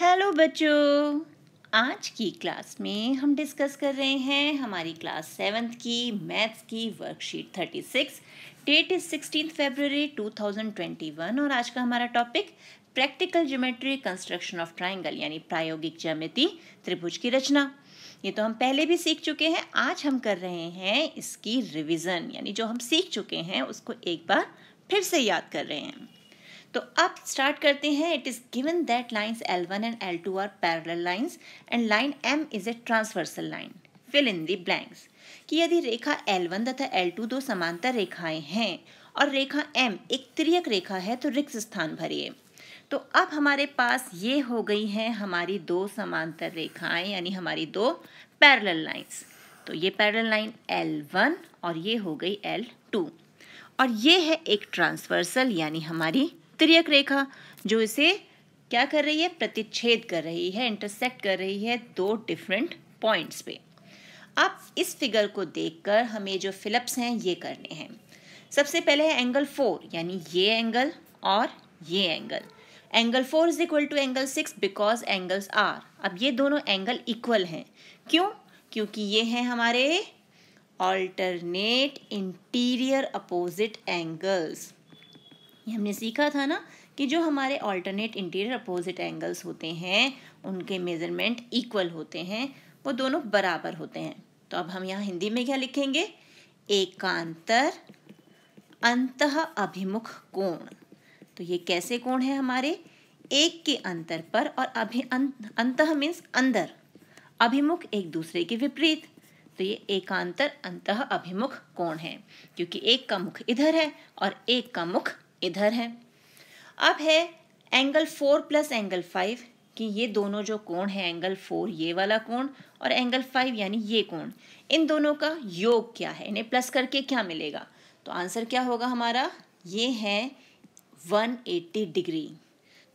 Hello बच्चों आज की क्लास में हम डिस्कस कर रहे हैं हमारी क्लास सेवन्थ की मैथ्स की worksheet thirty six date is sixteen February two thousand twenty one और आज का हमारा topic practical geometry construction of triangle यानी प्रायोगिक ज्यामिति त्रिभुज की रचना ये तो हम पहले भी सीख चुके हैं आज हम कर रहे हैं इसकी रिविज़न यानी जो हम सीख चुके हैं उसको एक बार फिर से याद कर रहे हैं तो अब स्टार्ट करते हैं it is given that lines L one and L two are parallel lines and line M is a transversal line fill in the blanks कि यदि रेखा एल वन तथा एल टू दो समांतर रेखाएं हैं और रेखा एम एक त्रियक रेखा है तो रिक्त स्थान भरिए तो अब हमारे पास ये हो गई हैं हमारी दो समांतर रेखाएं यानी हमारी दो पैरल लाइन्स तो ये पैरल लाइन एल वन और ये हो गई एल टू और ये है एक ट्रांसवर्सल यानी हमारी तिरक रेखा जो इसे क्या कर रही है प्रतिच्छेद कर रही है इंटरसेक्ट कर रही है दो डिफरेंट पॉइंट्स पे अब इस फिगर को देखकर हमें जो फिलप्स हैं ये करने हैं सबसे पहले है एंगल फोर यानी ये एंगल और ये angle angle four is equal to angle six because angles are अब ये दोनों एंगल इक्वल हैं क्यों क्योंकि ये हैं हमारे ऑल्टरनेट इंटीरियर अपोजिट एंगल्स ये हमने सीखा था ना कि जो हमारे ऑल्टरनेट इंटीरियर अपोजिट एंगल्स होते हैं उनके मेजरमेंट इक्वल होते हैं वो दोनों बराबर होते हैं तो अब हम यहाँ हिंदी में क्या लिखेंगे एकांतर अंत अभिमुख कोण तो ये कैसे कोण है हमारे एक के अंतर पर और अभि अं- अंत मीन्स अंदर अभिमुख एक दूसरे के विपरीत तो ये एकांतर अंत अभिमुख कोण है क्योंकि एक का मुख इधर है और एक का मुख इधर है अब है angle four plus angle five कि ये दोनों जो कोण है एंगल फोर ये वाला कोण और एंगल फाइव यानी ये कोण इन दोनों का योग क्या है इन्हें प्लस करके क्या मिलेगा तो आंसर क्या होगा हमारा ये है 180 डिग्री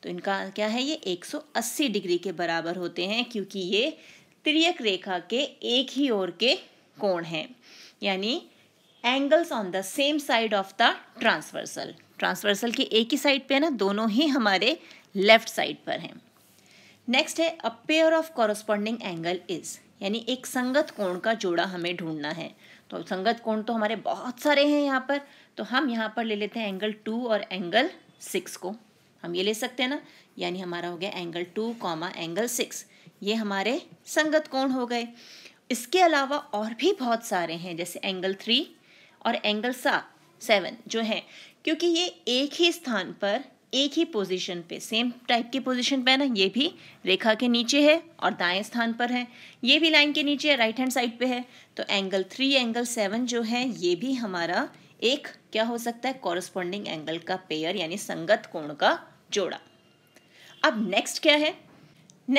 तो इनका क्या है ये 180 डिग्री के बराबर होते हैं क्योंकि ये त्रियक रेखा के एक ही ओर के कोण हैं यानी angles on the same side of the transversal transversal की एक ही साइड पे है ना दोनों ही हमारे लेफ्ट साइड पर हैं नेक्स्ट है a pair of corresponding angle is यानी एक संगत कोण का जोड़ा हमें ढूंढना है तो संगत कोण तो हमारे बहुत सारे हैं यहाँ पर तो हम यहाँ पर ले लेते हैं एंगल टू और एंगल सिक्स को हम ये ले सकते हैं ना यानी हमारा हो गया angle two comma angle six ये हमारे संगत कोण हो गए इसके अलावा और भी बहुत सारे हैं जैसे एंगल थ्री और एंगल सात सेवन जो हैं क्योंकि ये एक ही स्थान पर एक ही पोजीशन पे सेम टाइप की पोजीशन पे है ना ये भी रेखा के नीचे है और दाएं स्थान पर है ये भी लाइन के नीचे है राइट हैंड साइड पे है तो एंगल थ्री एंगल सेवन जो है ये भी हमारा एक क्या हो सकता है कॉरस्पॉन्डिंग एंगल का पेयर यानी संगत कोण का जोड़ा अब नेक्स्ट क्या है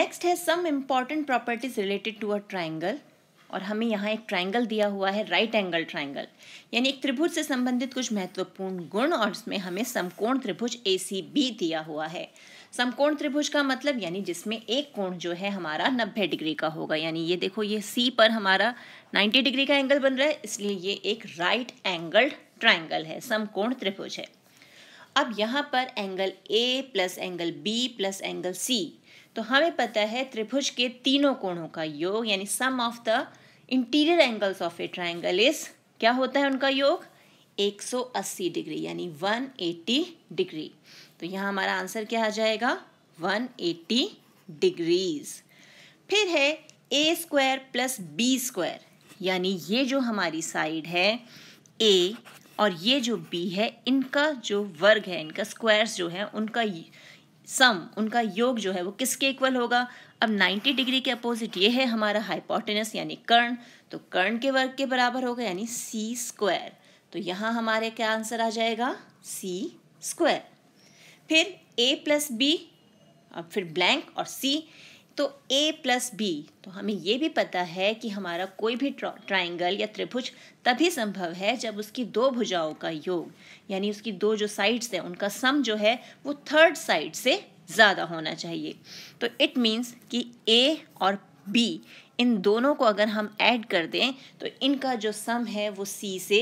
नेक्स्ट है some important properties related to a triangle और हमें यहाँ एक ट्राइंगल दिया हुआ है राइट एंगल ट्राइंगल यानी एक त्रिभुज से संबंधित कुछ महत्वपूर्ण गुण और इसमें हमें समकोण त्रिभुज ए दिया हुआ है समकोण त्रिभुज का मतलब यानी जिसमें एक कोण जो है हमारा नब्बे डिग्री का होगा यानी ये देखो ये सी पर हमारा नाइन्टी डिग्री का एंगल बन रहा है इसलिए ये एक राइट एंगल्ड ट्राइंगल है समकोण त्रिभुज है अब यहाँ पर angle A plus angle B plus angle C तो हमें पता है त्रिभुज के तीनों कोणों का योग यानी sum of the interior angles of a triangle is क्या होता है उनका योग 180 डिग्री यानी 180 डिग्री तो यहाँ हमारा आंसर क्या आ जाएगा 180 डिग्रीज फिर है A square plus B square यानी ये जो हमारी साइड है ए और ये जो बी है इनका जो वर्ग है इनका स्क्वायर्स जो है उनका सम उनका योग जो है वो किसके इक्वल होगा अब 90 डिग्री के अपोजिट ये है हमारा हाइपोटेनस यानी कर्ण तो कर्ण के वर्ग के बराबर होगा यानी सी स्क्वायर तो यहाँ हमारे क्या आंसर आ जाएगा सी स्क्वायर फिर ए प्लस बी अब फिर ब्लैंक और सी तो ए प्लस बी तो हमें ये भी पता है कि हमारा कोई भी ट्राइंगल या त्रिभुज तभी संभव है जब उसकी दो भुजाओं का योग यानी उसकी दो जो साइड्स हैं उनका सम जो है वो थर्ड साइड से ज़्यादा होना चाहिए तो इट मीन्स कि ए और बी इन दोनों को अगर हम ऐड कर दें तो इनका जो सम है वो सी से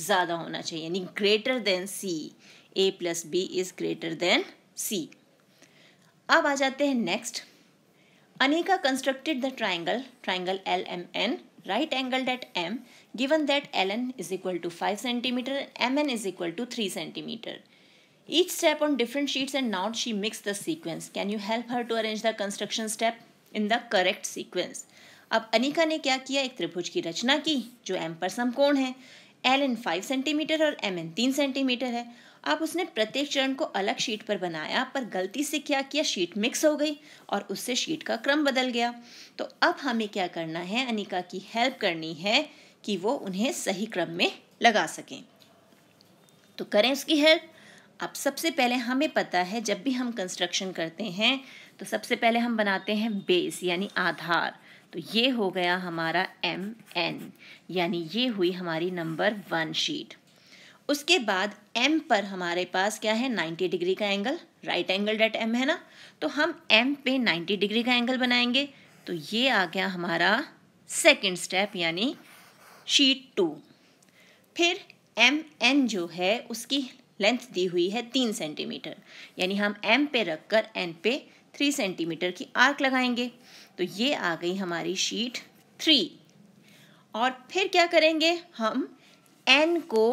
ज़्यादा होना चाहिए यानी greater than C A plus B is greater than C अब आ जाते हैं next Anika constructed the triangle, triangle LMN, right angled at M, given that LN is equal to 5 cm MN is equal to 3 cm. Each step on different sheets and now she mixed the sequence. Can you help her to arrange the construction step in the correct sequence? अब अनिका ने क्या किया एक त्रिभुज की रचना की जो M पर समकोण है एल एन फाइव सेंटीमीटर और एम एन तीन सेंटीमीटर है अब उसने प्रत्येक चरण को अलग शीट पर बनाया पर गलती से क्या किया शीट मिक्स हो गई और उससे शीट का क्रम बदल गया तो अब हमें क्या करना है अनिका की हेल्प करनी है कि वो उन्हें सही क्रम में लगा सकें तो करें उसकी हेल्प अब सबसे पहले हमें पता है जब भी हम कंस्ट्रक्शन करते हैं तो सबसे पहले हम बनाते हैं बेस यानी आधार तो ये हो गया हमारा एम एन यानी ये हुई हमारी नंबर वन शीट उसके बाद m पर हमारे पास क्या है 90 डिग्री का angle right angle that m है ना तो हम m पे 90 डिग्री का एंगल बनाएंगे तो ये आ गया हमारा सेकेंड स्टेप यानी शीट टू फिर एम एन जो है उसकी लेंथ दी हुई है तीन सेंटीमीटर यानी हम एम पे रख कर एन पे थ्री सेंटीमीटर की आर्क लगाएंगे तो ये आ गई हमारी शीट थ्री और फिर क्या करेंगे हम एन को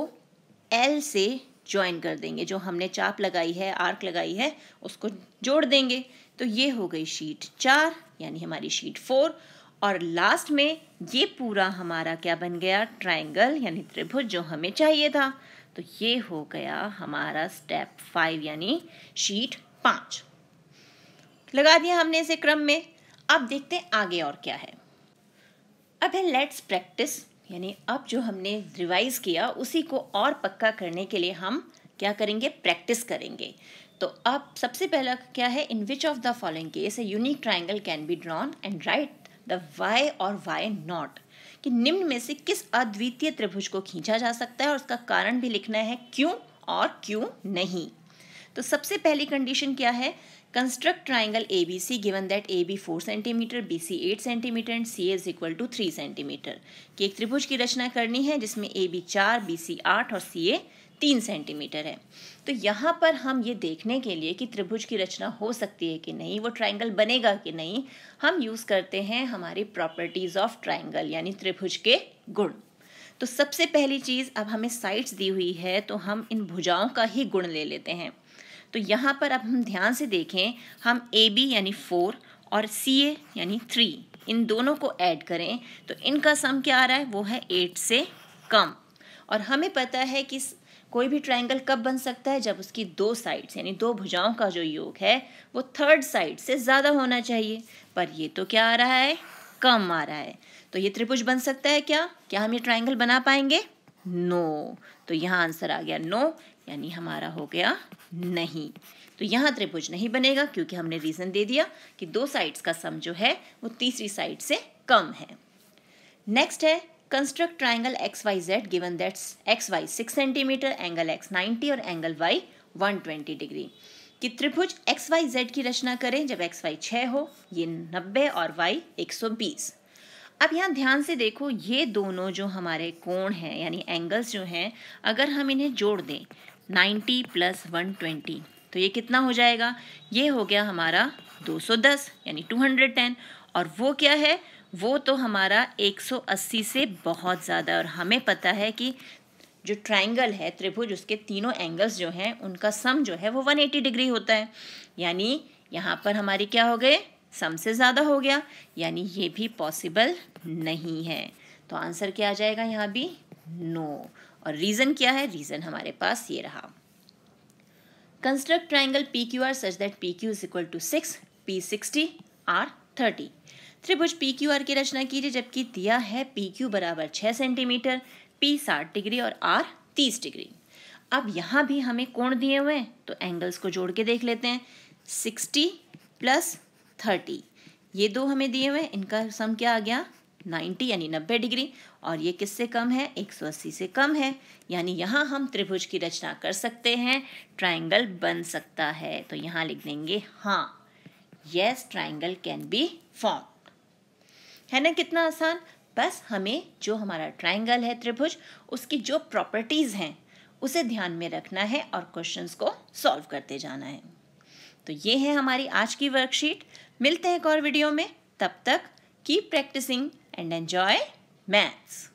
एल से ज्वाइन कर देंगे जो हमने चाप लगाई है आर्क लगाई है उसको जोड़ देंगे तो ये हो गई शीट चार यानी हमारी शीट फोर और लास्ट में ये पूरा हमारा क्या बन गया ट्राइंगल यानी त्रिभुज जो हमें चाहिए था तो ये हो गया हमारा स्टेप फाइव यानी शीट पाँच लगा दिया हमने इसे क्रम में अब देखते हैं आगे और क्या है अब है लेट्स प्रैक्टिस यानी अब जो हमने रिवाइज किया उसी को और पक्का करने के लिए हम क्या करेंगे प्रैक्टिस करेंगे तो अब सबसे पहला क्या है in which of the following case a unique triangle can be drawn and write the why और वाई नॉट कि निम्न में से किस अद्वितीय त्रिभुज को खींचा जा सकता है और उसका कारण भी लिखना है क्यों और क्यों नहीं तो सबसे पहली कंडीशन क्या है Construct triangle ABC given that AB 4 cm, BC 8 cm and CA is equal to 3 cm. कि एक त्रिभुज की रचना करनी है जिसमें AB 4, BC 8 और CA 3 सेंटीमीटर है तो यहाँ पर हम ये देखने के लिए कि त्रिभुज की रचना हो सकती है कि नहीं वो ट्राइंगल बनेगा कि नहीं हम यूज़ करते हैं हमारी प्रॉपर्टीज़ ऑफ ट्राइंगल यानी त्रिभुज के गुण तो सबसे पहली चीज़ अब हमें साइड्स दी हुई है तो हम इन भुजाओं का ही गुण ले लेते हैं तो यहाँ पर अब हम ध्यान से देखें हम ए बी यानी फोर और सी ए यानी थ्री इन दोनों को ऐड करें तो इनका सम क्या आ रहा है वो है एट से कम और हमें पता है कि कोई भी ट्रायंगल कब बन सकता है जब उसकी दो साइड्स यानी दो भुजाओं का जो योग है वो थर्ड साइड से ज़्यादा होना चाहिए पर ये तो क्या आ रहा है कम आ रहा है तो ये त्रिभुज बन सकता है क्या क्या हम ये ट्राइंगल बना पाएंगे नो no. तो यहाँ आंसर आ गया नो no, यानी हमारा हो गया नहीं तो यहाँ त्रिभुज नहीं बनेगा क्योंकि हमने रीज़न दे दिया कि दो साइड्स का सम जो है वो तीसरी साइड से कम है नेक्स्ट है construct triangle X Y Z given that's X Y six centimetre angle X ninety और angle Y one twenty degree कि त्रिभुज एक्स वाई जेड की रचना करें जब एक्स वाई छः हो ये नब्बे और वाई एक सौ बीस अब यहाँ ध्यान से देखो ये दोनों जो हमारे कोण हैं यानी एंगल्स जो हैं अगर हम इन्हें जोड़ दें नाइन्टी प्लस वन ट्वेंटी तो ये कितना हो जाएगा ये हो गया हमारा दो सौ दस यानी टू हंड्रेड टेन और वो क्या है वो तो हमारा एक सौ अस्सी से बहुत ज़्यादा और हमें पता है कि जो ट्राइंगल है त्रिभुज उसके तीनों एंगल्स जो हैं उनका सम जो है वो वन एटी डिग्री होता है यानी यहाँ पर हमारी क्या हो गए सम से ज़्यादा हो गया यानी ये भी पॉसिबल नहीं है तो आंसर क्या आ जाएगा यहाँ भी नो no. और रीज़न क्या है रीज़न हमारे पास ये रहा construct triangle P Q R such that P Q is equal to six P sixty R thirty त्रिभुज पी क्यू आर की रचना कीजिए जबकि दिया है पी क्यू बराबर छः सेंटीमीटर पी साठ डिग्री और आर तीस डिग्री अब यहाँ भी हमें कोण दिए हुए हैं तो एंगल्स को जोड़ के देख लेते हैं सिक्सटी प्लस थर्टी ये दो हमें दिए हुए हैं इनका सम क्या आ गया नाइन्टी यानी नब्बे डिग्री और ये किससे कम है 180 से कम है यानी यहाँ हम त्रिभुज की रचना कर सकते हैं ट्राइंगल बन सकता है तो यहाँ लिख देंगे हाँ yes triangle can be form है ना कितना आसान बस हमें जो हमारा ट्राइंगल है त्रिभुज उसकी जो प्रॉपर्टीज़ हैं उसे ध्यान में रखना है और क्वेश्चंस को सॉल्व करते जाना है तो ये है हमारी आज की वर्कशीट मिलते हैं एक और वीडियो में तब तक keep practising and enjoy Mats.